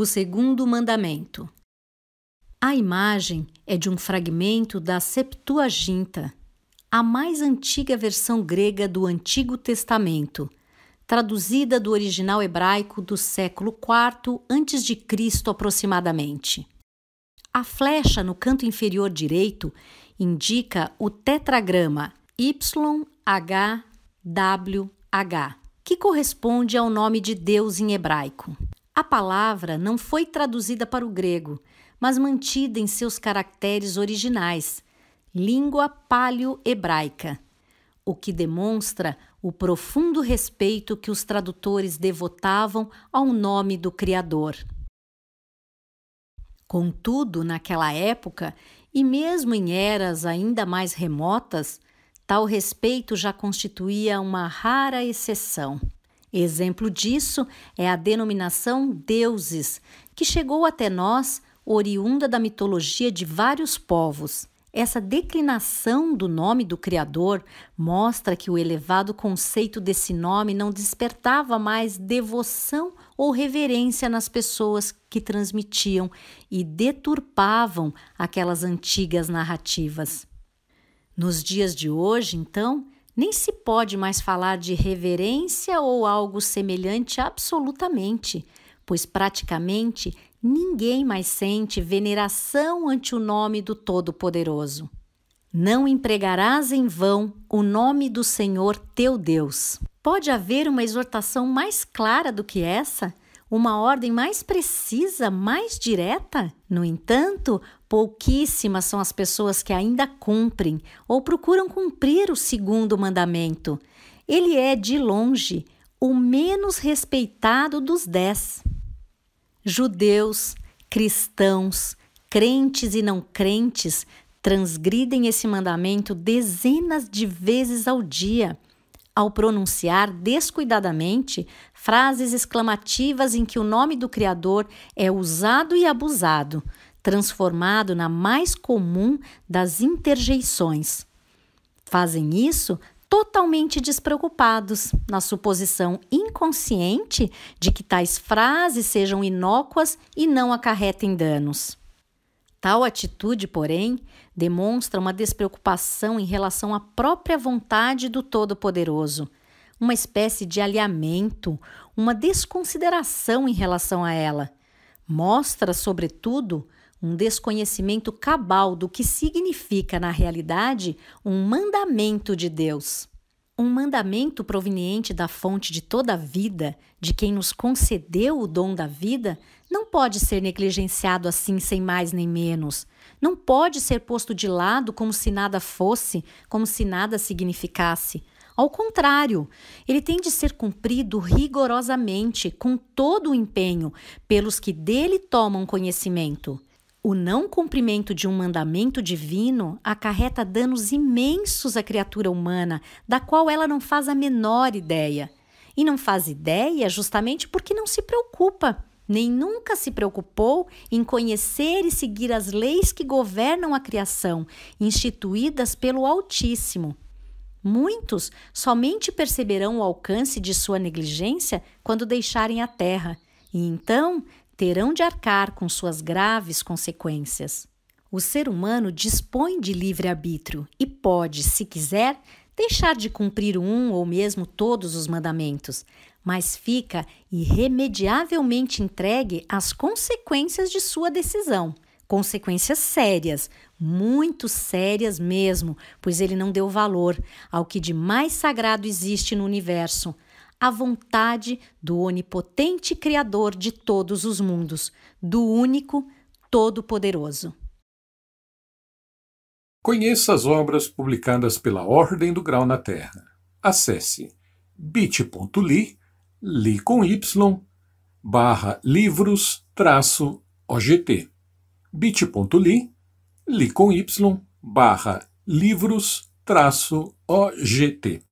o segundo mandamento. A imagem é de um fragmento da Septuaginta, a mais antiga versão grega do Antigo Testamento, traduzida do original hebraico do século IV a.C. aproximadamente. A flecha no canto inferior direito indica o tetragrama YHWH, que corresponde ao nome de Deus em hebraico. A palavra não foi traduzida para o grego, mas mantida em seus caracteres originais, língua paleo-hebraica, o que demonstra o profundo respeito que os tradutores devotavam ao nome do Criador. Contudo, naquela época, e mesmo em eras ainda mais remotas, tal respeito já constituía uma rara exceção. Exemplo disso é a denominação deuses, que chegou até nós oriunda da mitologia de vários povos. Essa declinação do nome do Criador mostra que o elevado conceito desse nome não despertava mais devoção ou reverência nas pessoas que transmitiam e deturpavam aquelas antigas narrativas. Nos dias de hoje, então, nem se pode mais falar de reverência ou algo semelhante absolutamente, pois praticamente ninguém mais sente veneração ante o nome do Todo-Poderoso. Não empregarás em vão o nome do Senhor teu Deus. Pode haver uma exortação mais clara do que essa? Uma ordem mais precisa, mais direta? No entanto, pouquíssimas são as pessoas que ainda cumprem ou procuram cumprir o segundo mandamento. Ele é, de longe, o menos respeitado dos dez. Judeus, cristãos, crentes e não crentes transgridem esse mandamento dezenas de vezes ao dia ao pronunciar descuidadamente frases exclamativas em que o nome do Criador é usado e abusado, transformado na mais comum das interjeições. Fazem isso totalmente despreocupados, na suposição inconsciente de que tais frases sejam inócuas e não acarretem danos. Tal atitude, porém, Demonstra uma despreocupação em relação à própria vontade do Todo-Poderoso, uma espécie de alheamento, uma desconsideração em relação a ela. Mostra, sobretudo, um desconhecimento cabal do que significa, na realidade, um mandamento de Deus um mandamento proveniente da fonte de toda a vida, de quem nos concedeu o dom da vida, não pode ser negligenciado assim sem mais nem menos. Não pode ser posto de lado como se nada fosse, como se nada significasse. Ao contrário, ele tem de ser cumprido rigorosamente, com todo o empenho, pelos que dele tomam conhecimento. O não cumprimento de um mandamento divino acarreta danos imensos à criatura humana, da qual ela não faz a menor ideia. E não faz ideia justamente porque não se preocupa, nem nunca se preocupou em conhecer e seguir as leis que governam a criação, instituídas pelo Altíssimo. Muitos somente perceberão o alcance de sua negligência quando deixarem a terra, e então terão de arcar com suas graves consequências. O ser humano dispõe de livre-arbítrio e pode, se quiser, deixar de cumprir um ou mesmo todos os mandamentos, mas fica irremediavelmente entregue às consequências de sua decisão. Consequências sérias, muito sérias mesmo, pois ele não deu valor ao que de mais sagrado existe no universo à vontade do onipotente Criador de todos os mundos, do único Todo-Poderoso. Conheça as obras publicadas pela Ordem do Grau na Terra. Acesse bit.ly, li com y, barra livros, traço, OGT. bit.ly, li com y, barra livros, traço, OGT.